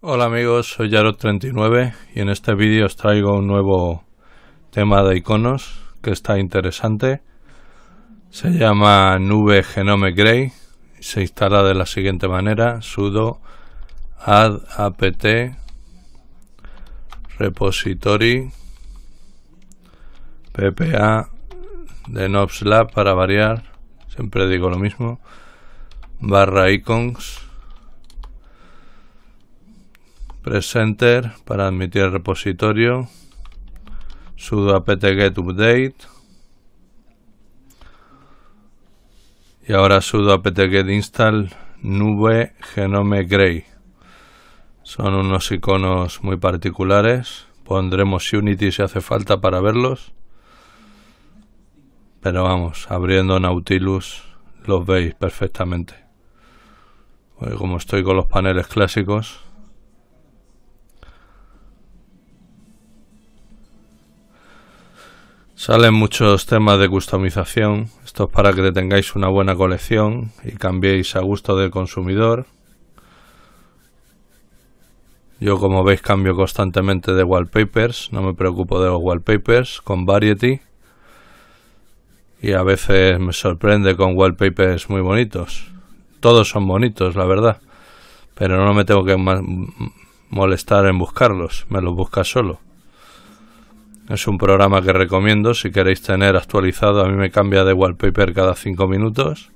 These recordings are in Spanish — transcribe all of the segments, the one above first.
Hola amigos, soy yarot 39 y en este vídeo os traigo un nuevo tema de iconos que está interesante. Se llama Nube Genome Gray y se instala de la siguiente manera: sudo add apt repository ppa de Nobslab para variar, siempre digo lo mismo, barra icons Presenter para admitir repositorio. Sudo apt-get update. Y ahora sudo apt-get install nube genome gray. Son unos iconos muy particulares. Pondremos Unity si hace falta para verlos. Pero vamos, abriendo Nautilus los veis perfectamente. como estoy con los paneles clásicos, Salen muchos temas de customización. Esto es para que tengáis una buena colección y cambiéis a gusto del consumidor. Yo como veis cambio constantemente de wallpapers, no me preocupo de los wallpapers, con Variety. Y a veces me sorprende con wallpapers muy bonitos. Todos son bonitos, la verdad. Pero no me tengo que molestar en buscarlos, me los busca solo. Es un programa que recomiendo si queréis tener actualizado. A mí me cambia de wallpaper cada cinco minutos.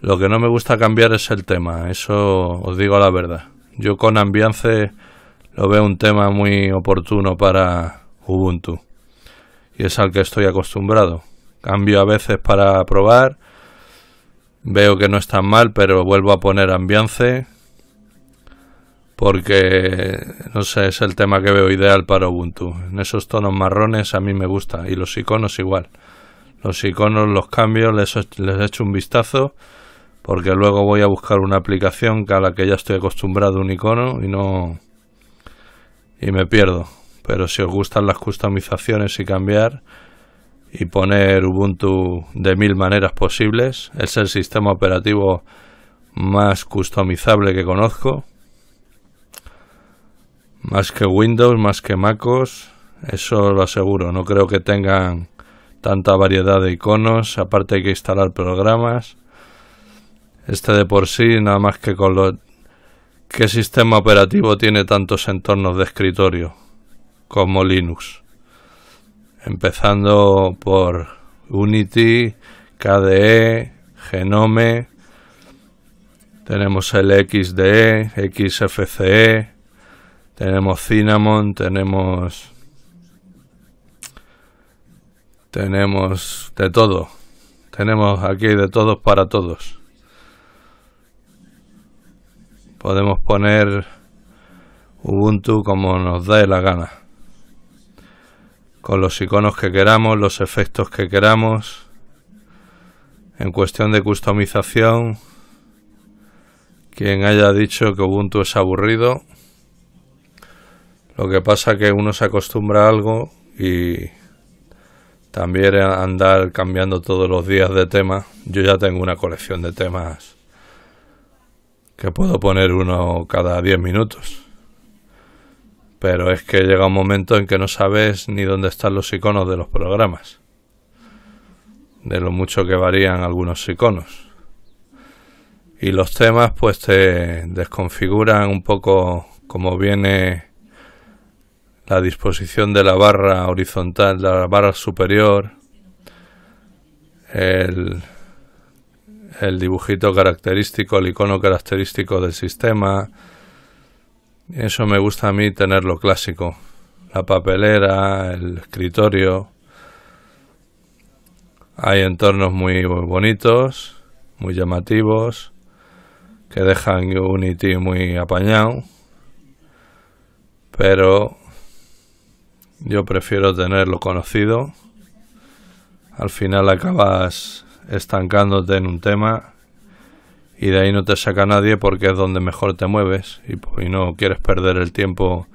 Lo que no me gusta cambiar es el tema, eso os digo la verdad. Yo con Ambiance lo veo un tema muy oportuno para Ubuntu y es al que estoy acostumbrado. Cambio a veces para probar, veo que no es mal, pero vuelvo a poner Ambiance porque no sé, es el tema que veo ideal para Ubuntu. En esos tonos marrones a mí me gusta y los iconos igual. Los iconos los cambio, les, he hecho un vistazo porque luego voy a buscar una aplicación a la que ya estoy acostumbrado un icono y no y me pierdo. Pero si os gustan las customizaciones y cambiar y poner Ubuntu de mil maneras posibles, es el sistema operativo más customizable que conozco más que Windows, más que MacOS, eso lo aseguro. No creo que tengan tanta variedad de iconos. Aparte hay que instalar programas. Este de por sí, nada más que con los... ¿Qué sistema operativo tiene tantos entornos de escritorio como Linux? Empezando por Unity, KDE, Genome, tenemos el XDE, XFCE, tenemos cinnamon, tenemos... Tenemos de todo. Tenemos aquí de todos para todos. Podemos poner Ubuntu como nos dé la gana. Con los iconos que queramos, los efectos que queramos. En cuestión de customización, quien haya dicho que Ubuntu es aburrido, lo que pasa que uno se acostumbra a algo y también andar cambiando todos los días de tema. Yo ya tengo una colección de temas que puedo poner uno cada 10 minutos. Pero es que llega un momento en que no sabes ni dónde están los iconos de los programas. De lo mucho que varían algunos iconos. Y los temas pues te desconfiguran un poco como viene la disposición de la barra horizontal, la barra superior, el, dibujito característico, el icono característico del sistema. Eso me gusta a mí tenerlo clásico. La papelera, el escritorio. Hay entornos muy, muy bonitos, muy llamativos, que dejan Unity muy apañado. Pero yo prefiero tenerlo conocido. Al final acabas estancándote en un tema y de ahí no te saca nadie porque es donde mejor te mueves y, no quieres perder el tiempo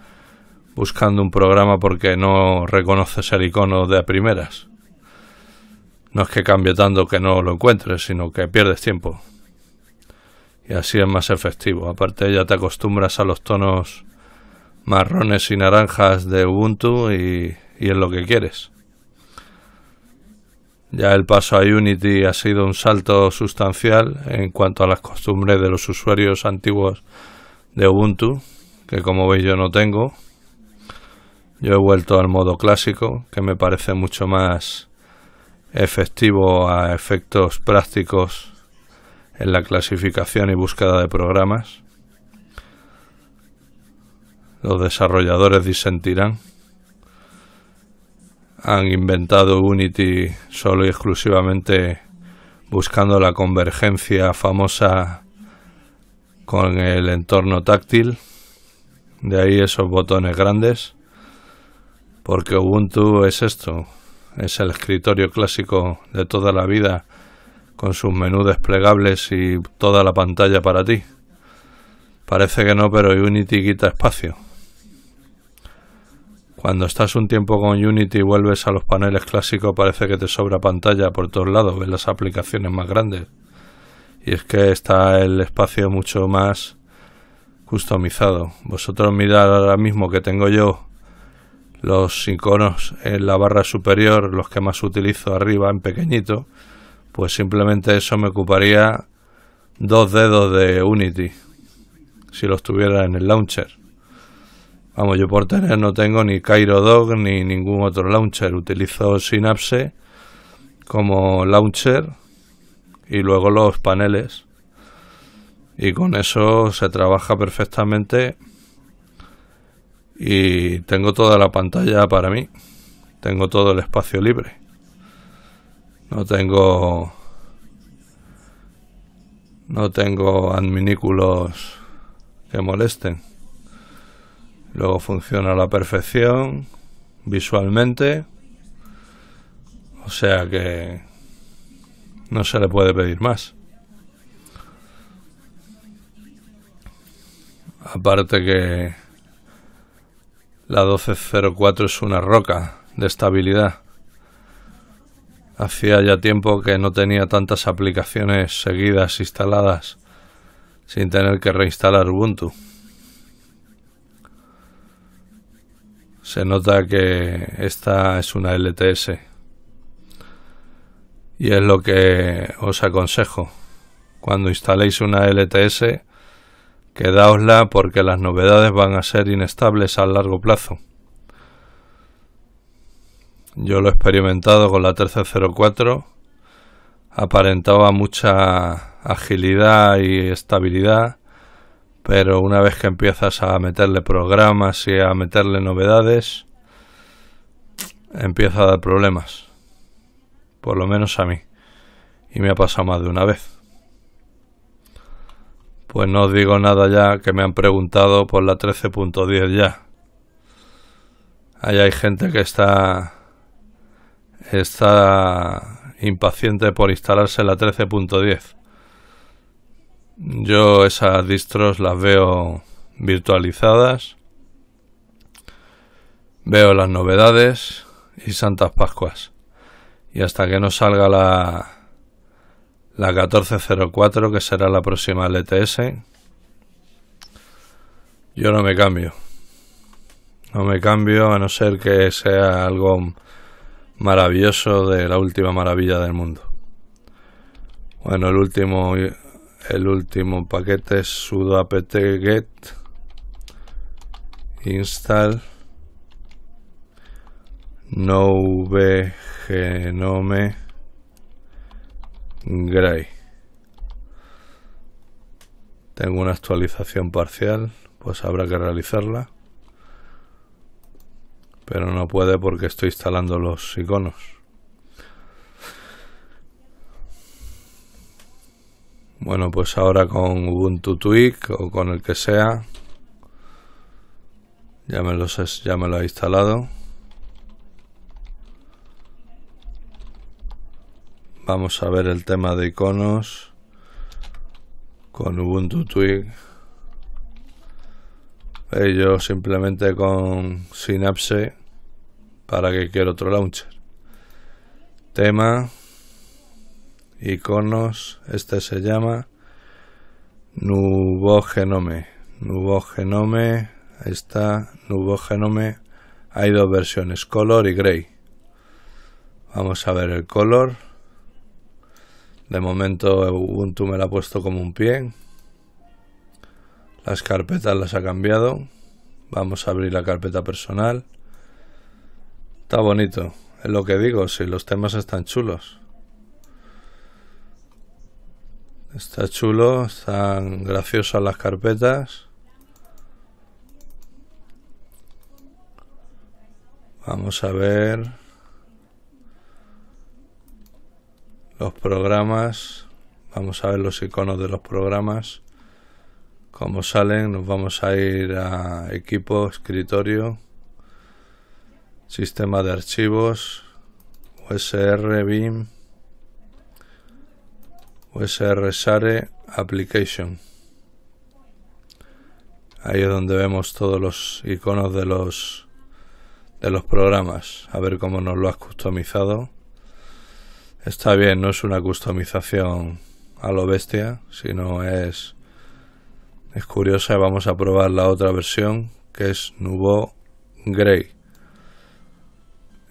buscando un programa porque no reconoces el icono de a primeras. No es que cambie tanto que no lo encuentres, sino que pierdes tiempo. Y así es más efectivo. Aparte ya te acostumbras a los tonos marrones y naranjas de Ubuntu y, es lo que quieres. Ya el paso a Unity ha sido un salto sustancial en cuanto a las costumbres de los usuarios antiguos de Ubuntu, que como veis yo no tengo. Yo he vuelto al modo clásico, que me parece mucho más efectivo a efectos prácticos en la clasificación y búsqueda de programas los desarrolladores disentirán. Han inventado Unity solo y exclusivamente buscando la convergencia famosa con el entorno táctil. De ahí esos botones grandes. Porque Ubuntu es esto. Es el escritorio clásico de toda la vida con sus menús desplegables y toda la pantalla para ti. Parece que no, pero Unity quita espacio. Cuando estás un tiempo con Unity y vuelves a los paneles clásicos parece que te sobra pantalla por todos lados, ves las aplicaciones más grandes. Y es que está el espacio mucho más customizado. Vosotros mirad ahora mismo que tengo yo los iconos en la barra superior, los que más utilizo arriba en pequeñito, pues simplemente eso me ocuparía dos dedos de Unity si los tuviera en el launcher. Vamos, yo por tener no tengo ni Cairo Dog ni ningún otro launcher. Utilizo Synapse como launcher y luego los paneles. Y con eso se trabaja perfectamente. Y tengo toda la pantalla para mí. Tengo todo el espacio libre. No tengo. No tengo adminículos que molesten. Luego funciona a la perfección visualmente. O sea que no se le puede pedir más. Aparte que la 1204 es una roca de estabilidad. Hacía ya tiempo que no tenía tantas aplicaciones seguidas instaladas sin tener que reinstalar Ubuntu. se nota que esta es una LTS y es lo que os aconsejo cuando instaléis una LTS quedaosla porque las novedades van a ser inestables a largo plazo yo lo he experimentado con la 1304 aparentaba mucha agilidad y estabilidad pero una vez que empiezas a meterle programas y a meterle novedades, empieza a dar problemas. Por lo menos a mí. Y me ha pasado más de una vez. Pues no os digo nada ya que me han preguntado por la 13.10 ya. Ahí hay gente que está está impaciente por instalarse la 13.10. Yo esas distros las veo virtualizadas. Veo las novedades y Santas Pascuas. Y hasta que no salga la, la 1404, que será la próxima LTS, yo no me cambio. No me cambio a no ser que sea algo maravilloso de la última maravilla del mundo. Bueno, el último el último paquete es sudo apt-get install no gray tengo una actualización parcial pues habrá que realizarla pero no puede porque estoy instalando los iconos Bueno, pues ahora con Ubuntu Tweak o con el que sea. Ya me, los, ya me lo ha instalado. Vamos a ver el tema de iconos con Ubuntu tweak. Eh, yo simplemente con Synapse para que quiera otro launcher. Tema iconos, este se llama Nubogenome. Nubogenome, ahí está, Nubogenome, hay dos versiones, color y gray. Vamos a ver el color. De momento Ubuntu me la ha puesto como un pie. Las carpetas las ha cambiado. Vamos a abrir la carpeta personal. Está bonito, es lo que digo, si los temas están chulos. Está chulo, están graciosas las carpetas. Vamos a ver los programas. Vamos a ver los iconos de los programas. Como salen, nos vamos a ir a equipo, escritorio, sistema de archivos, USR, BIM. USR e Application. Ahí es donde vemos todos los iconos de los de los programas. A ver cómo nos lo has customizado. Está bien, no es una customización a lo bestia, sino es es curiosa. Vamos a probar la otra versión que es Nubo Grey.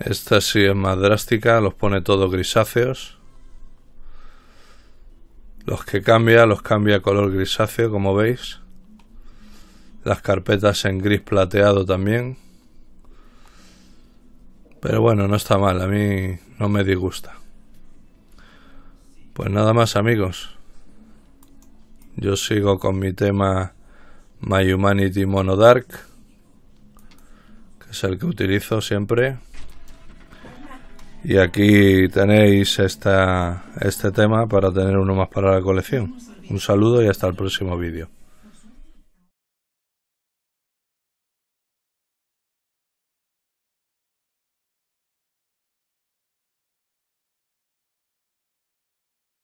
Esta sí es más drástica, los pone todos grisáceos. Los que cambia, los cambia color grisáceo, como veis. Las carpetas en gris plateado también. Pero bueno, no está mal, a mí no me disgusta. Pues nada más amigos. Yo sigo con mi tema My Humanity Mono Dark, que es el que utilizo siempre. Y aquí tenéis este tema para tener uno más para la colección. Un saludo y hasta el próximo vídeo.